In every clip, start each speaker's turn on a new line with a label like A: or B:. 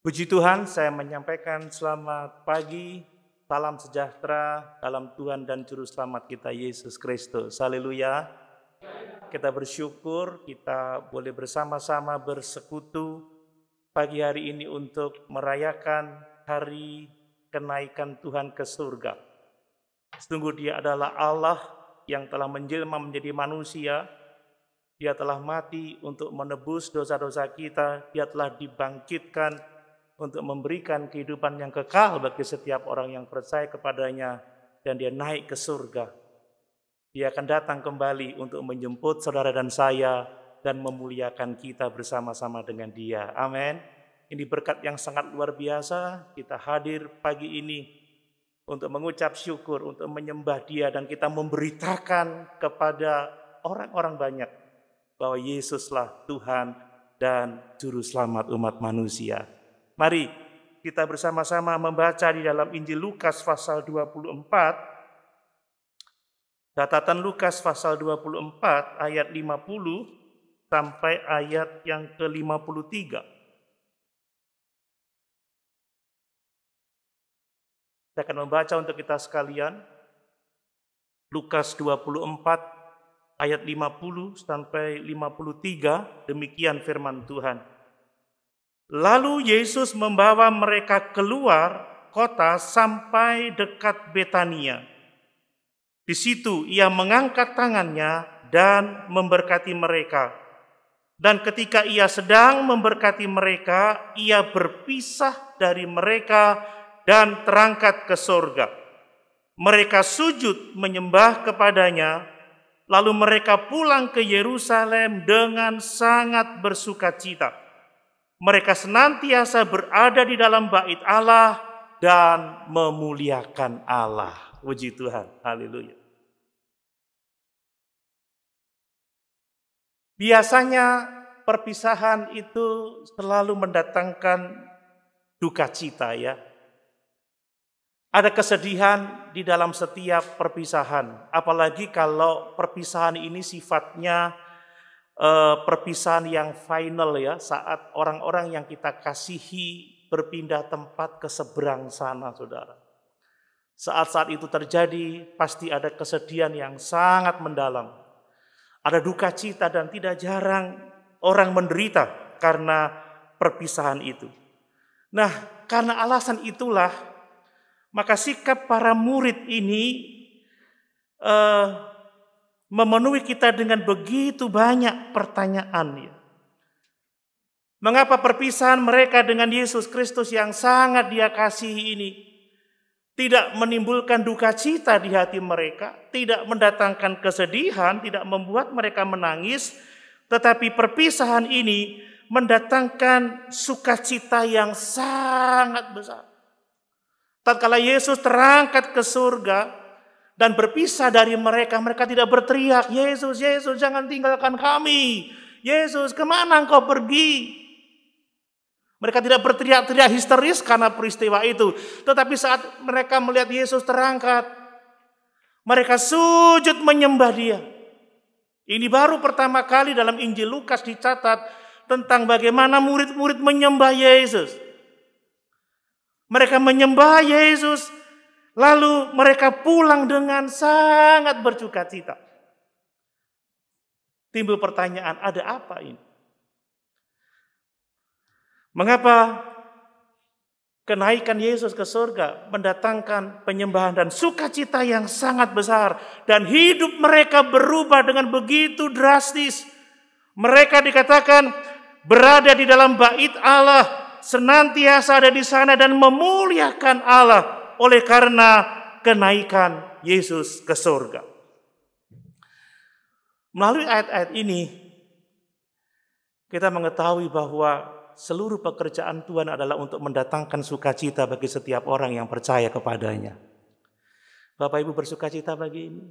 A: Puji Tuhan, saya menyampaikan selamat pagi, salam sejahtera dalam Tuhan dan Juru Selamat kita, Yesus Kristus. Haleluya. Kita bersyukur kita boleh bersama-sama bersekutu pagi hari ini untuk merayakan hari kenaikan Tuhan ke surga. Sungguh dia adalah Allah yang telah menjelma menjadi manusia, dia telah mati untuk menebus dosa-dosa kita, dia telah dibangkitkan untuk memberikan kehidupan yang kekal bagi setiap orang yang percaya kepadanya dan dia naik ke surga. Dia akan datang kembali untuk menjemput saudara dan saya dan memuliakan kita bersama-sama dengan dia. Amin. Ini berkat yang sangat luar biasa. Kita hadir pagi ini untuk mengucap syukur, untuk menyembah dia dan kita memberitakan kepada orang-orang banyak bahwa Yesuslah Tuhan dan Juru Selamat umat manusia. Mari kita bersama-sama membaca di dalam Injil Lukas pasal 24 Catatan Lukas pasal 24 ayat 50 sampai ayat yang ke-53. Saya akan membaca untuk kita sekalian Lukas 24 ayat 50 sampai 53 demikian firman Tuhan. Lalu Yesus membawa mereka keluar kota sampai dekat Betania. Di situ ia mengangkat tangannya dan memberkati mereka. Dan ketika ia sedang memberkati mereka, ia berpisah dari mereka dan terangkat ke sorga. Mereka sujud menyembah kepadanya, lalu mereka pulang ke Yerusalem dengan sangat bersuka cita mereka senantiasa berada di dalam bait Allah dan memuliakan Allah. Puji Tuhan. Haleluya. Biasanya perpisahan itu selalu mendatangkan duka cita ya. Ada kesedihan di dalam setiap perpisahan, apalagi kalau perpisahan ini sifatnya Eh, perpisahan yang final ya saat orang-orang yang kita kasihi berpindah tempat ke seberang sana saudara. Saat-saat itu terjadi pasti ada kesedihan yang sangat mendalam. Ada duka cita dan tidak jarang orang menderita karena perpisahan itu. Nah karena alasan itulah maka sikap para murid ini eh, memenuhi kita dengan begitu banyak pertanyaan. Mengapa perpisahan mereka dengan Yesus Kristus yang sangat dia kasihi ini tidak menimbulkan duka cita di hati mereka, tidak mendatangkan kesedihan, tidak membuat mereka menangis, tetapi perpisahan ini mendatangkan sukacita yang sangat besar. Tatkala Yesus terangkat ke surga, dan berpisah dari mereka. Mereka tidak berteriak, Yesus, Yesus jangan tinggalkan kami. Yesus kemana engkau pergi? Mereka tidak berteriak-teriak histeris karena peristiwa itu. Tetapi saat mereka melihat Yesus terangkat, mereka sujud menyembah dia. Ini baru pertama kali dalam Injil Lukas dicatat tentang bagaimana murid-murid menyembah Yesus. Mereka menyembah Yesus Lalu mereka pulang dengan sangat bersuka cita. Timbul pertanyaan, ada apa ini? Mengapa kenaikan Yesus ke surga mendatangkan penyembahan dan sukacita yang sangat besar dan hidup mereka berubah dengan begitu drastis. Mereka dikatakan berada di dalam bait Allah, senantiasa ada di sana dan memuliakan Allah oleh karena kenaikan Yesus ke surga. Melalui ayat-ayat ini, kita mengetahui bahwa seluruh pekerjaan Tuhan adalah untuk mendatangkan sukacita bagi setiap orang yang percaya kepadanya. Bapak Ibu bersukacita bagi ini.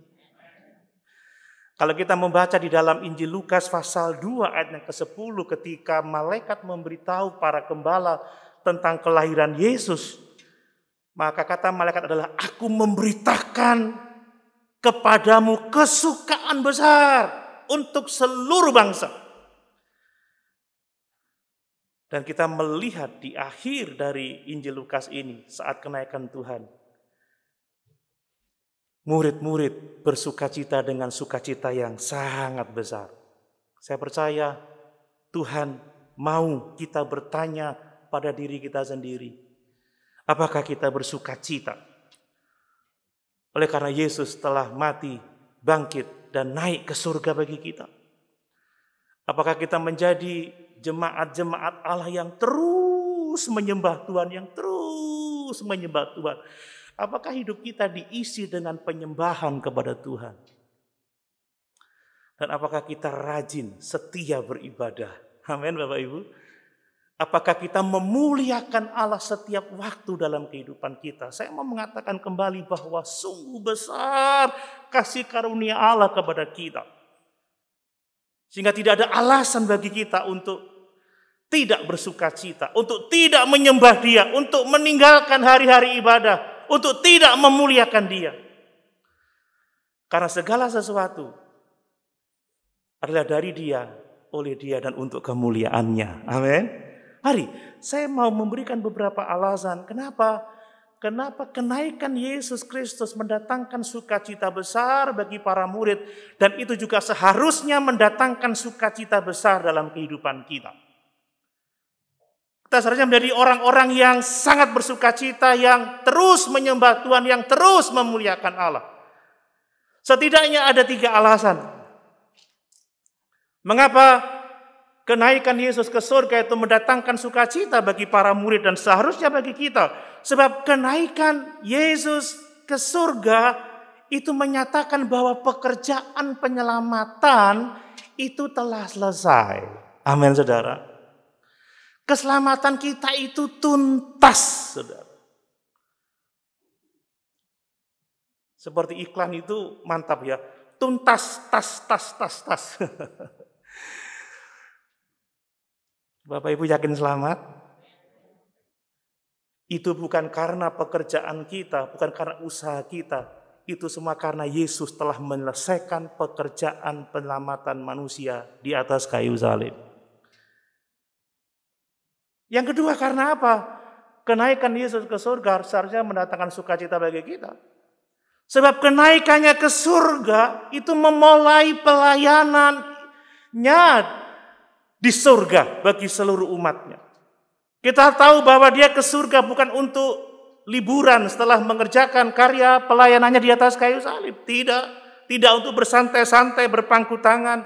A: Kalau kita membaca di dalam Injil Lukas pasal 2 ayat yang ke-10 ketika malaikat memberitahu para gembala tentang kelahiran Yesus, maka kata malaikat adalah aku memberitakan kepadamu kesukaan besar untuk seluruh bangsa. Dan kita melihat di akhir dari Injil Lukas ini saat kenaikan Tuhan. Murid-murid bersukacita dengan sukacita yang sangat besar. Saya percaya Tuhan mau kita bertanya pada diri kita sendiri Apakah kita bersuka cita? Oleh karena Yesus telah mati, bangkit, dan naik ke surga bagi kita. Apakah kita menjadi jemaat-jemaat Allah yang terus menyembah Tuhan, yang terus menyembah Tuhan? Apakah hidup kita diisi dengan penyembahan kepada Tuhan? Dan apakah kita rajin, setia beribadah? Amin Bapak Ibu. Apakah kita memuliakan Allah setiap waktu dalam kehidupan kita? Saya mau mengatakan kembali bahwa sungguh besar kasih karunia Allah kepada kita. Sehingga tidak ada alasan bagi kita untuk tidak bersuka cita, untuk tidak menyembah dia, untuk meninggalkan hari-hari ibadah, untuk tidak memuliakan dia. Karena segala sesuatu adalah dari dia, oleh dia, dan untuk kemuliaannya. Amin. Mari, saya mau memberikan beberapa alasan. Kenapa? Kenapa kenaikan Yesus Kristus mendatangkan sukacita besar bagi para murid dan itu juga seharusnya mendatangkan sukacita besar dalam kehidupan kita. Kita seharusnya menjadi orang-orang yang sangat bersukacita, yang terus menyembah Tuhan, yang terus memuliakan Allah. Setidaknya ada tiga alasan. Mengapa Kenaikan Yesus ke surga itu mendatangkan sukacita bagi para murid dan seharusnya bagi kita. Sebab kenaikan Yesus ke surga itu menyatakan bahwa pekerjaan penyelamatan itu telah selesai. Amin saudara. Keselamatan kita itu tuntas saudara. Seperti iklan itu mantap ya. Tuntas, tas, tas, tas, tas. Bapak Ibu yakin selamat? Itu bukan karena pekerjaan kita, bukan karena usaha kita. Itu semua karena Yesus telah menyelesaikan pekerjaan penyelamatan manusia di atas kayu salib. Yang kedua karena apa? Kenaikan Yesus ke surga seharusnya mendatangkan sukacita bagi kita. Sebab kenaikannya ke surga itu memulai pelayanannya di surga bagi seluruh umatnya. Kita tahu bahwa dia ke surga bukan untuk liburan setelah mengerjakan karya pelayanannya di atas kayu salib. Tidak, tidak untuk bersantai-santai berpangku tangan,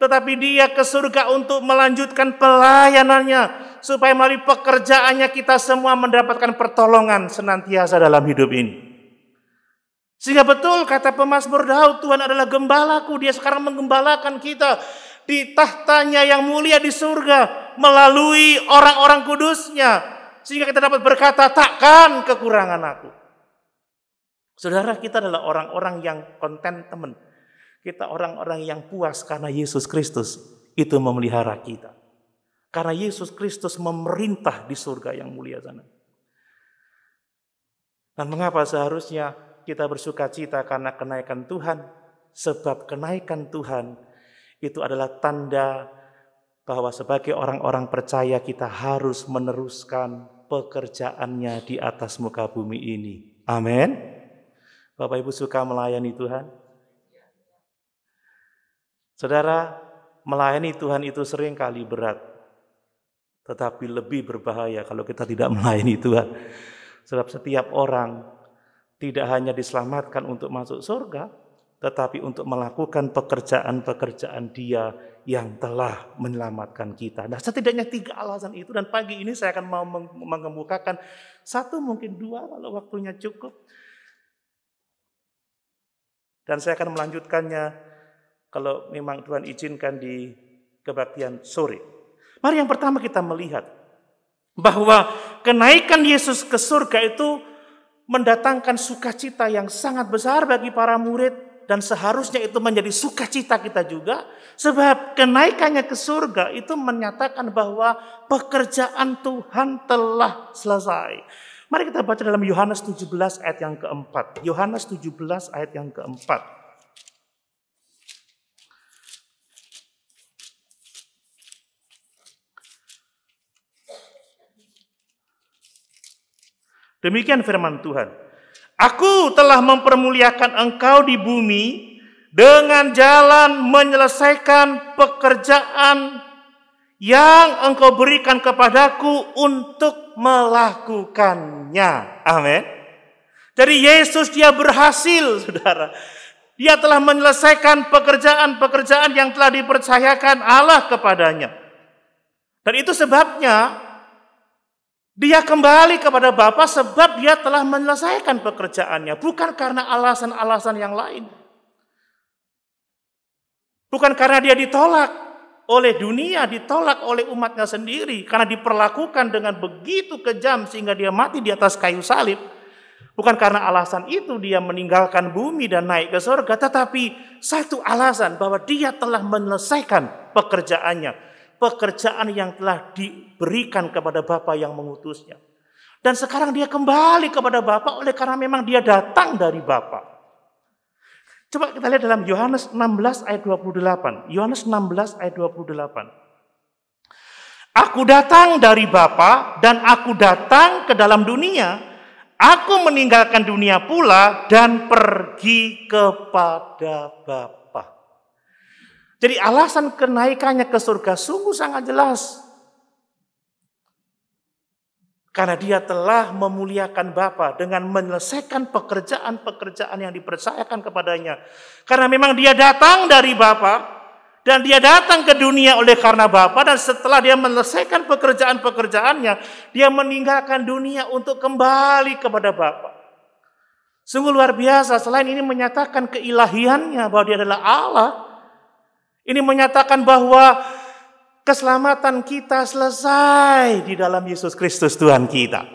A: tetapi dia ke surga untuk melanjutkan pelayanannya supaya melalui pekerjaannya kita semua mendapatkan pertolongan senantiasa dalam hidup ini. Sehingga betul kata pemazmur Daud, Tuhan adalah gembalaku, dia sekarang menggembalakan kita di tahtanya yang mulia di surga melalui orang-orang kudusnya sehingga kita dapat berkata takkan kekurangan aku. Saudara kita adalah orang-orang yang konten, teman. Kita orang-orang yang puas karena Yesus Kristus itu memelihara kita. Karena Yesus Kristus memerintah di surga yang mulia sana. Dan mengapa seharusnya kita bersuka cita karena kenaikan Tuhan? Sebab kenaikan Tuhan itu adalah tanda bahwa sebagai orang-orang percaya kita harus meneruskan pekerjaannya di atas muka bumi ini. Amin. Bapak Ibu suka melayani Tuhan? Saudara, melayani Tuhan itu sering kali berat. Tetapi lebih berbahaya kalau kita tidak melayani Tuhan. Sebab setiap orang tidak hanya diselamatkan untuk masuk surga, tetapi untuk melakukan pekerjaan-pekerjaan Dia yang telah menyelamatkan kita. Nah, setidaknya tiga alasan itu dan pagi ini saya akan mau mengemukakan satu mungkin dua kalau waktunya cukup. Dan saya akan melanjutkannya kalau memang Tuhan izinkan di kebaktian sore. Mari yang pertama kita melihat bahwa kenaikan Yesus ke surga itu mendatangkan sukacita yang sangat besar bagi para murid dan seharusnya itu menjadi sukacita kita juga sebab kenaikannya ke surga itu menyatakan bahwa pekerjaan Tuhan telah selesai. Mari kita baca dalam Yohanes 17 ayat yang keempat. Yohanes 17 ayat yang keempat. Demikian firman Tuhan. Aku telah mempermuliakan engkau di bumi dengan jalan menyelesaikan pekerjaan yang engkau berikan kepadaku untuk melakukannya. Amin. Jadi Yesus dia berhasil, saudara. Dia telah menyelesaikan pekerjaan-pekerjaan yang telah dipercayakan Allah kepadanya. Dan itu sebabnya dia kembali kepada Bapa sebab dia telah menyelesaikan pekerjaannya, bukan karena alasan-alasan yang lain. Bukan karena dia ditolak oleh dunia, ditolak oleh umatnya sendiri, karena diperlakukan dengan begitu kejam sehingga dia mati di atas kayu salib. Bukan karena alasan itu dia meninggalkan bumi dan naik ke surga, tetapi satu alasan bahwa dia telah menyelesaikan pekerjaannya pekerjaan yang telah diberikan kepada Bapa yang mengutusnya. Dan sekarang dia kembali kepada Bapa oleh karena memang dia datang dari Bapa. Coba kita lihat dalam Yohanes 16 ayat 28. Yohanes 16 ayat 28. Aku datang dari Bapa dan aku datang ke dalam dunia. Aku meninggalkan dunia pula dan pergi kepada Bapa. Jadi alasan kenaikannya ke surga sungguh sangat jelas. Karena dia telah memuliakan Bapa dengan menyelesaikan pekerjaan-pekerjaan yang dipercayakan kepadanya. Karena memang dia datang dari Bapa dan dia datang ke dunia oleh karena Bapa dan setelah dia menyelesaikan pekerjaan-pekerjaannya, dia meninggalkan dunia untuk kembali kepada Bapa. Sungguh luar biasa, selain ini menyatakan keilahiannya bahwa dia adalah Allah, ini menyatakan bahwa keselamatan kita selesai di dalam Yesus Kristus Tuhan kita.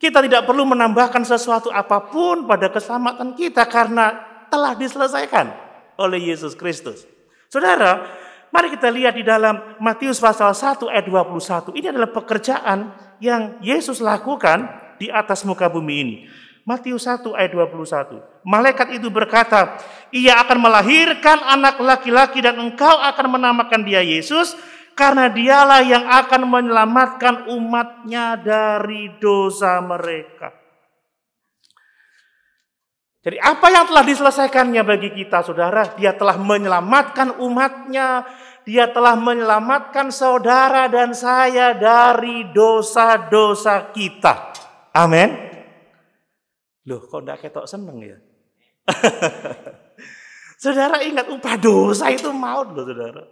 A: Kita tidak perlu menambahkan sesuatu apapun pada keselamatan kita karena telah diselesaikan oleh Yesus Kristus. Saudara, mari kita lihat di dalam Matius pasal 1 ayat 21. Ini adalah pekerjaan yang Yesus lakukan di atas muka bumi ini. Matius 1 ayat 21. Malaikat itu berkata, ia akan melahirkan anak laki-laki dan engkau akan menamakan dia Yesus karena dialah yang akan menyelamatkan umatnya dari dosa mereka. Jadi apa yang telah diselesaikannya bagi kita saudara? Dia telah menyelamatkan umatnya dia telah menyelamatkan saudara dan saya dari dosa-dosa kita. Amin. Loh, kok ndak ketok seneng ya? saudara ingat upah uh, dosa itu maut loh saudara.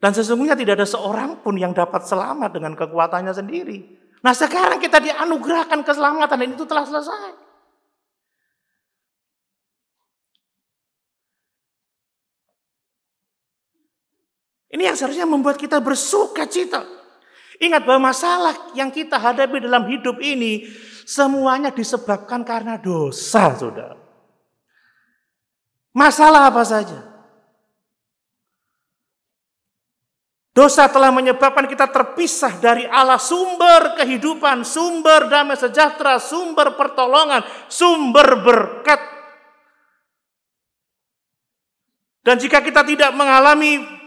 A: Dan sesungguhnya tidak ada seorang pun yang dapat selamat dengan kekuatannya sendiri. Nah sekarang kita dianugerahkan keselamatan dan itu telah selesai. Ini yang seharusnya membuat kita bersuka cita. Ingat bahwa masalah yang kita hadapi dalam hidup ini semuanya disebabkan karena dosa, Saudara. Masalah apa saja? Dosa telah menyebabkan kita terpisah dari Allah sumber kehidupan, sumber damai sejahtera, sumber pertolongan, sumber berkat. Dan jika kita tidak mengalami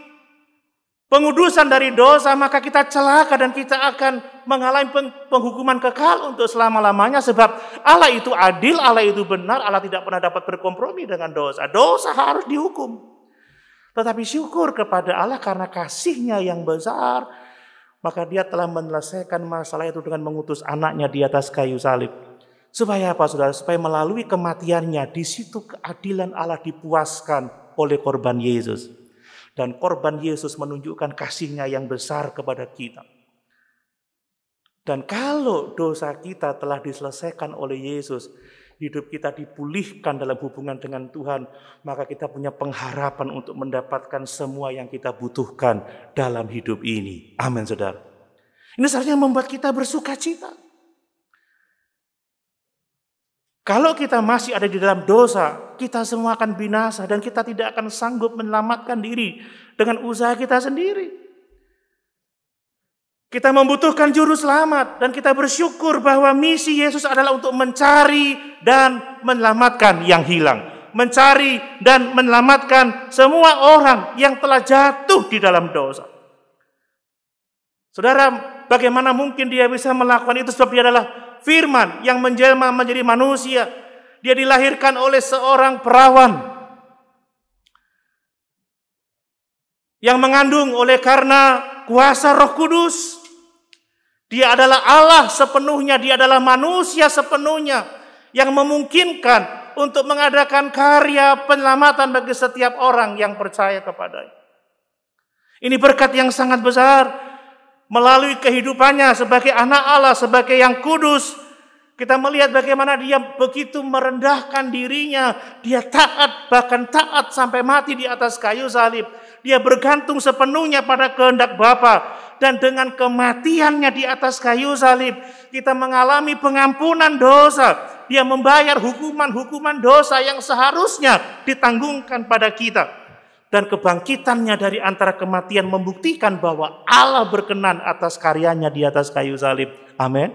A: pengudusan dari dosa, maka kita celaka dan kita akan mengalami penghukuman kekal untuk selama-lamanya sebab Allah itu adil, Allah itu benar, Allah tidak pernah dapat berkompromi dengan dosa. Dosa harus dihukum. Tetapi syukur kepada Allah karena kasihnya yang besar, maka dia telah menyelesaikan masalah itu dengan mengutus anaknya di atas kayu salib. Supaya apa saudara? Supaya melalui kematiannya, di situ keadilan Allah dipuaskan oleh korban Yesus. Dan korban Yesus menunjukkan kasihnya yang besar kepada kita. Dan kalau dosa kita telah diselesaikan oleh Yesus, hidup kita dipulihkan dalam hubungan dengan Tuhan, maka kita punya pengharapan untuk mendapatkan semua yang kita butuhkan dalam hidup ini. Amin, saudara. Ini seharusnya membuat kita bersuka cita. Kalau kita masih ada di dalam dosa, kita semua akan binasa dan kita tidak akan sanggup menyelamatkan diri dengan usaha kita sendiri. Kita membutuhkan juru selamat dan kita bersyukur bahwa misi Yesus adalah untuk mencari dan menyelamatkan yang hilang. Mencari dan menyelamatkan semua orang yang telah jatuh di dalam dosa. Saudara, bagaimana mungkin dia bisa melakukan itu sebab dia adalah firman yang menjelma menjadi manusia. Dia dilahirkan oleh seorang perawan yang mengandung oleh karena kuasa Roh Kudus. Dia adalah Allah sepenuhnya, dia adalah manusia sepenuhnya yang memungkinkan untuk mengadakan karya penyelamatan bagi setiap orang yang percaya kepadanya. Ini berkat yang sangat besar melalui kehidupannya sebagai anak Allah, sebagai yang kudus, kita melihat bagaimana dia begitu merendahkan dirinya, dia taat bahkan taat sampai mati di atas kayu salib. Dia bergantung sepenuhnya pada kehendak Bapa dan dengan kematiannya di atas kayu salib, kita mengalami pengampunan dosa. Dia membayar hukuman-hukuman dosa yang seharusnya ditanggungkan pada kita dan kebangkitannya dari antara kematian membuktikan bahwa Allah berkenan atas karyanya di atas kayu salib. Amin.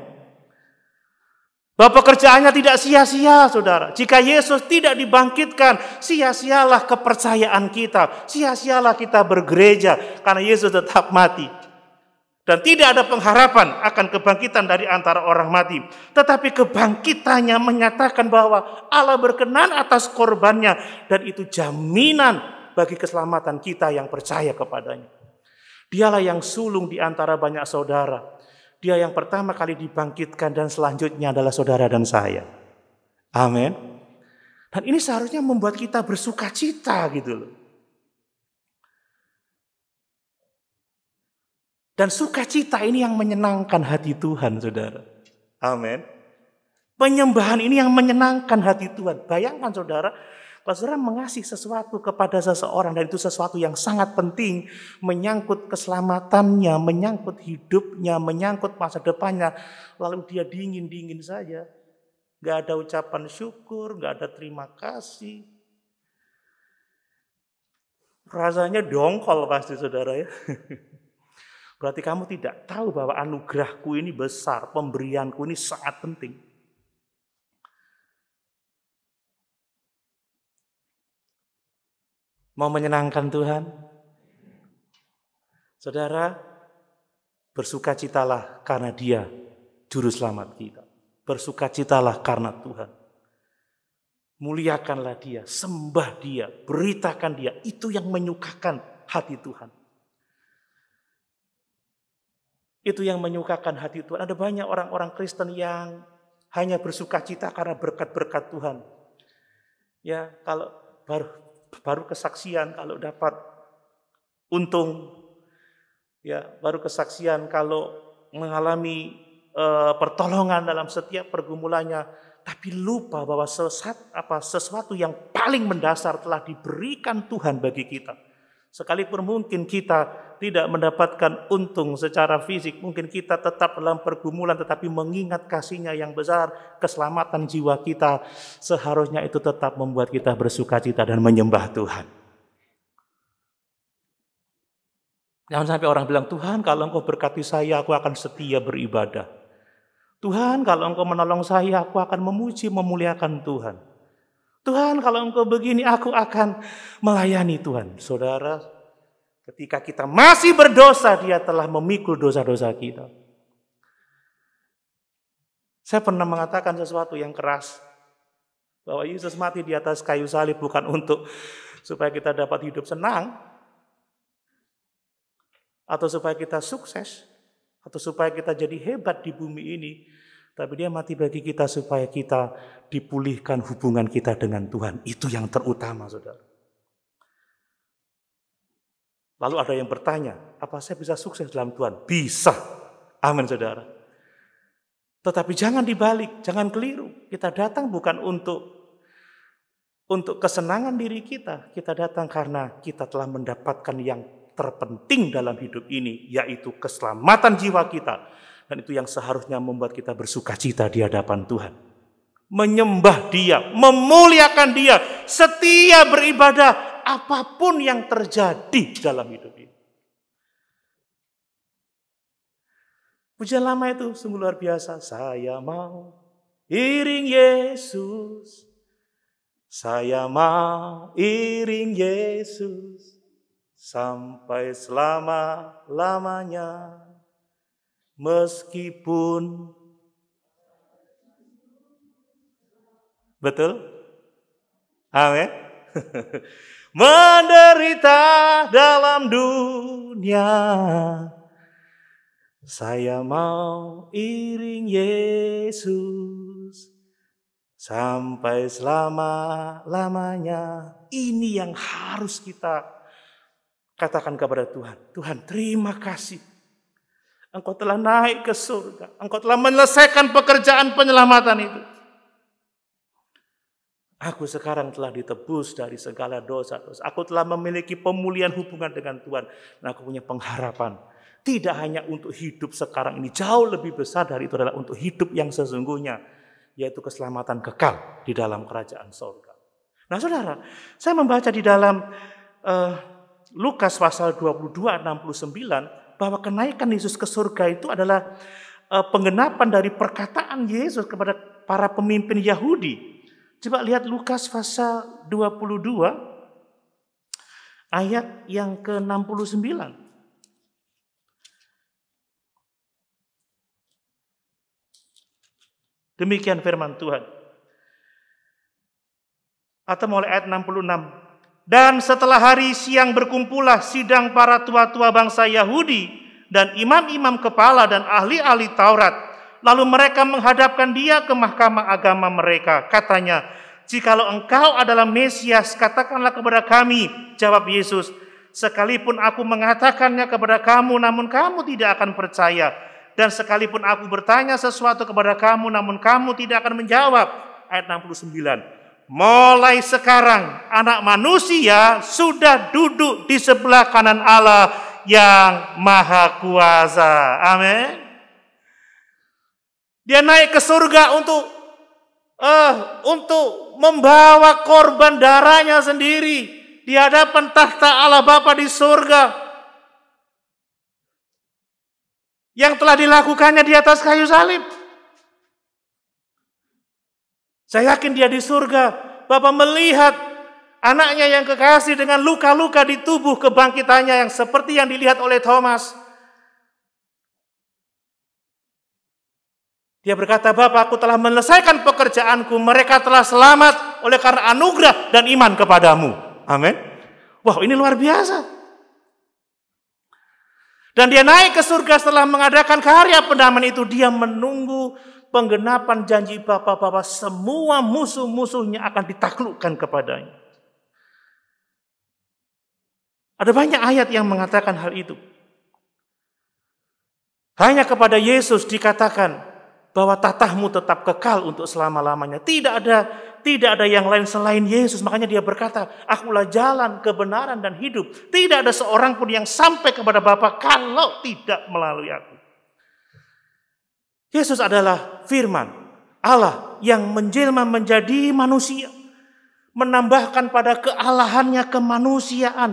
A: Bahwa pekerjaannya tidak sia-sia, saudara. Jika Yesus tidak dibangkitkan, sia-sialah kepercayaan kita, sia-sialah kita bergereja, karena Yesus tetap mati. Dan tidak ada pengharapan akan kebangkitan dari antara orang mati. Tetapi kebangkitannya menyatakan bahwa Allah berkenan atas korbannya. Dan itu jaminan bagi keselamatan kita yang percaya kepadanya. Dialah yang sulung di antara banyak saudara. Dia yang pertama kali dibangkitkan dan selanjutnya adalah saudara dan saya. Amin. Dan ini seharusnya membuat kita bersuka cita gitu loh. Dan sukacita ini yang menyenangkan hati Tuhan, saudara. Amin. Penyembahan ini yang menyenangkan hati Tuhan. Bayangkan, saudara, Saudara mengasih sesuatu kepada seseorang dan itu sesuatu yang sangat penting, menyangkut keselamatannya, menyangkut hidupnya, menyangkut masa depannya, lalu dia dingin-dingin saja. Gak ada ucapan syukur, gak ada terima kasih. Rasanya dongkol pasti saudara ya. Berarti kamu tidak tahu bahwa anugerahku ini besar, pemberianku ini sangat penting. Mau menyenangkan Tuhan? Saudara, bersukacitalah karena Dia juru selamat kita. Bersukacitalah karena Tuhan. Muliakanlah Dia, sembah Dia, beritakan Dia. Itu yang menyukakan hati Tuhan. Itu yang menyukakan hati Tuhan. Ada banyak orang-orang Kristen yang hanya bersukacita karena berkat-berkat Tuhan. Ya, kalau baru baru kesaksian kalau dapat untung ya baru kesaksian kalau mengalami e, pertolongan dalam setiap pergumulannya tapi lupa bahwa sesat apa sesuatu yang paling mendasar telah diberikan Tuhan bagi kita Sekalipun mungkin kita tidak mendapatkan untung secara fisik, mungkin kita tetap dalam pergumulan, tetapi mengingat kasihnya yang besar, keselamatan jiwa kita, seharusnya itu tetap membuat kita bersuka cita dan menyembah Tuhan. Jangan sampai orang bilang, Tuhan kalau engkau berkati saya, aku akan setia beribadah. Tuhan kalau engkau menolong saya, aku akan memuji, memuliakan Tuhan. Tuhan kalau engkau begini aku akan melayani Tuhan. Saudara, ketika kita masih berdosa dia telah memikul dosa-dosa kita. Saya pernah mengatakan sesuatu yang keras bahwa Yesus mati di atas kayu salib bukan untuk supaya kita dapat hidup senang atau supaya kita sukses atau supaya kita jadi hebat di bumi ini, tapi dia mati bagi kita supaya kita dipulihkan hubungan kita dengan Tuhan. Itu yang terutama, saudara. Lalu ada yang bertanya, apa saya bisa sukses dalam Tuhan? Bisa. Amin, saudara. Tetapi jangan dibalik, jangan keliru. Kita datang bukan untuk untuk kesenangan diri kita. Kita datang karena kita telah mendapatkan yang terpenting dalam hidup ini, yaitu keselamatan jiwa kita. Dan itu yang seharusnya membuat kita bersuka cita di hadapan Tuhan menyembah dia, memuliakan dia, setia beribadah apapun yang terjadi dalam hidup ini. Pujian lama itu sungguh luar biasa. Saya mau iring Yesus. Saya mau iring Yesus sampai selama-lamanya. Meskipun Betul? Amin. Ya? Menderita dalam dunia saya mau iring Yesus sampai selama-lamanya. Ini yang harus kita katakan kepada Tuhan. Tuhan terima kasih. Engkau telah naik ke surga. Engkau telah menyelesaikan pekerjaan penyelamatan itu. Aku sekarang telah ditebus dari segala dosa-dosa. Aku telah memiliki pemulihan hubungan dengan Tuhan. Dan aku punya pengharapan. Tidak hanya untuk hidup sekarang ini. Jauh lebih besar dari itu adalah untuk hidup yang sesungguhnya. Yaitu keselamatan kekal di dalam kerajaan sorga. Nah saudara, saya membaca di dalam uh, Lukas pasal 22 69 bahwa kenaikan Yesus ke surga itu adalah uh, penggenapan dari perkataan Yesus kepada para pemimpin Yahudi Coba lihat Lukas pasal 22 ayat yang ke-69. Demikian firman Tuhan. Atau mulai ayat 66. Dan setelah hari siang berkumpullah sidang para tua-tua bangsa Yahudi dan imam-imam kepala dan ahli-ahli Taurat Lalu mereka menghadapkan dia ke mahkamah agama mereka. Katanya, jikalau engkau adalah Mesias, katakanlah kepada kami. Jawab Yesus, sekalipun aku mengatakannya kepada kamu, namun kamu tidak akan percaya. Dan sekalipun aku bertanya sesuatu kepada kamu, namun kamu tidak akan menjawab. Ayat 69. Mulai sekarang anak manusia sudah duduk di sebelah kanan Allah yang maha kuasa. Amin. Dia naik ke surga untuk uh, untuk membawa korban darahnya sendiri di hadapan tahta Allah Bapa di surga. Yang telah dilakukannya di atas kayu salib. Saya yakin dia di surga. Bapak melihat anaknya yang kekasih dengan luka-luka di tubuh kebangkitannya yang seperti yang dilihat oleh Thomas Dia berkata, Bapak aku telah menyelesaikan pekerjaanku, mereka telah selamat oleh karena anugerah dan iman kepadamu. Amin. Wah ini luar biasa. Dan dia naik ke surga setelah mengadakan karya pendaman itu. Dia menunggu penggenapan janji Bapak bahwa semua musuh-musuhnya akan ditaklukkan kepadanya. Ada banyak ayat yang mengatakan hal itu. Hanya kepada Yesus dikatakan, bahwa tatahmu tetap kekal untuk selama-lamanya. Tidak ada tidak ada yang lain selain Yesus. Makanya dia berkata, akulah jalan, kebenaran, dan hidup. Tidak ada seorang pun yang sampai kepada Bapa kalau tidak melalui aku. Yesus adalah firman Allah yang menjelma menjadi manusia. Menambahkan pada kealahannya kemanusiaan.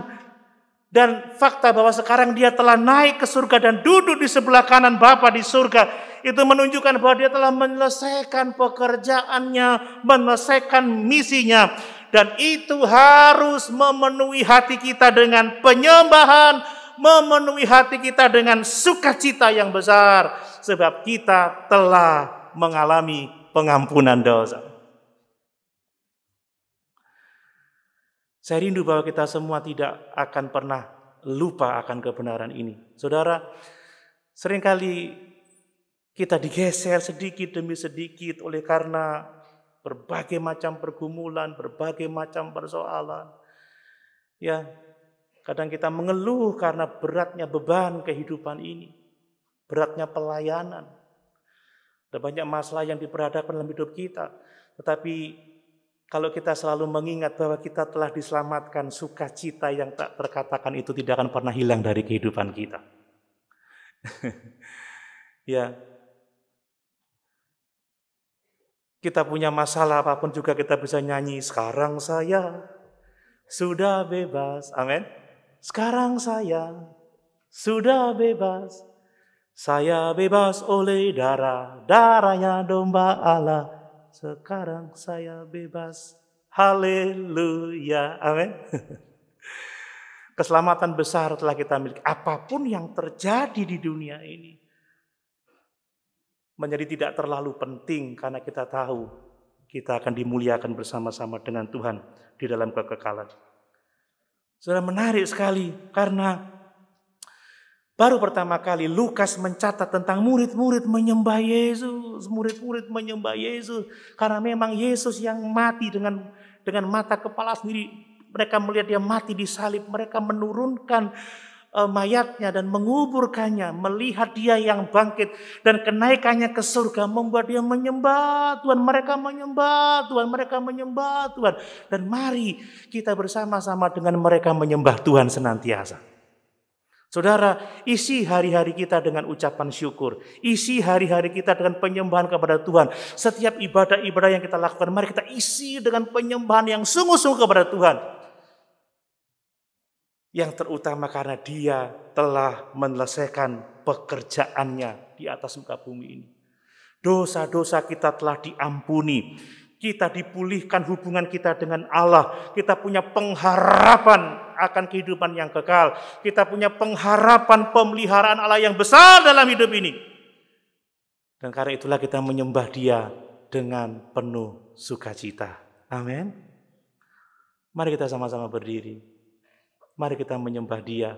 A: Dan fakta bahwa sekarang dia telah naik ke surga dan duduk di sebelah kanan Bapa di surga itu menunjukkan bahwa dia telah menyelesaikan pekerjaannya, menyelesaikan misinya. Dan itu harus memenuhi hati kita dengan penyembahan, memenuhi hati kita dengan sukacita yang besar. Sebab kita telah mengalami pengampunan dosa. Saya rindu bahwa kita semua tidak akan pernah lupa akan kebenaran ini. Saudara, seringkali kita digeser sedikit demi sedikit oleh karena berbagai macam pergumulan, berbagai macam persoalan. Ya, kadang kita mengeluh karena beratnya beban kehidupan ini, beratnya pelayanan. Ada banyak masalah yang diperhadapkan dalam hidup kita. Tetapi kalau kita selalu mengingat bahwa kita telah diselamatkan, sukacita yang tak terkatakan itu tidak akan pernah hilang dari kehidupan kita. ya, kita punya masalah apapun juga kita bisa nyanyi. Sekarang saya sudah bebas. Amin. Sekarang saya sudah bebas. Saya bebas oleh darah, darahnya domba Allah. Sekarang saya bebas. Haleluya. Amin. Keselamatan besar telah kita miliki. Apapun yang terjadi di dunia ini, menjadi tidak terlalu penting karena kita tahu kita akan dimuliakan bersama-sama dengan Tuhan di dalam kekekalan. Sudah menarik sekali karena baru pertama kali Lukas mencatat tentang murid-murid menyembah Yesus, murid-murid menyembah Yesus karena memang Yesus yang mati dengan dengan mata kepala sendiri mereka melihat dia mati di salib, mereka menurunkan Eh, mayatnya dan menguburkannya, melihat dia yang bangkit dan kenaikannya ke surga membuat dia menyembah Tuhan, mereka menyembah Tuhan, mereka menyembah Tuhan. Dan mari kita bersama-sama dengan mereka menyembah Tuhan senantiasa. Saudara, isi hari-hari kita dengan ucapan syukur. Isi hari-hari kita dengan penyembahan kepada Tuhan. Setiap ibadah-ibadah yang kita lakukan, mari kita isi dengan penyembahan yang sungguh-sungguh kepada Tuhan yang terutama karena dia telah menyelesaikan pekerjaannya di atas muka bumi ini. Dosa-dosa kita telah diampuni, kita dipulihkan hubungan kita dengan Allah, kita punya pengharapan akan kehidupan yang kekal, kita punya pengharapan pemeliharaan Allah yang besar dalam hidup ini. Dan karena itulah kita menyembah Dia dengan penuh sukacita. Amin. Mari kita sama-sama berdiri. Mari kita menyembah Dia.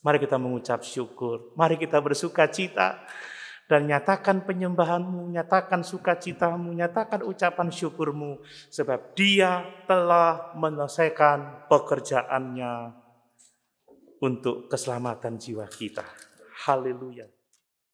A: Mari kita mengucap syukur. Mari kita bersuka cita. Dan nyatakan penyembahanmu, nyatakan sukacitamu, nyatakan ucapan syukurmu. Sebab dia telah menyelesaikan pekerjaannya untuk keselamatan jiwa kita. Haleluya.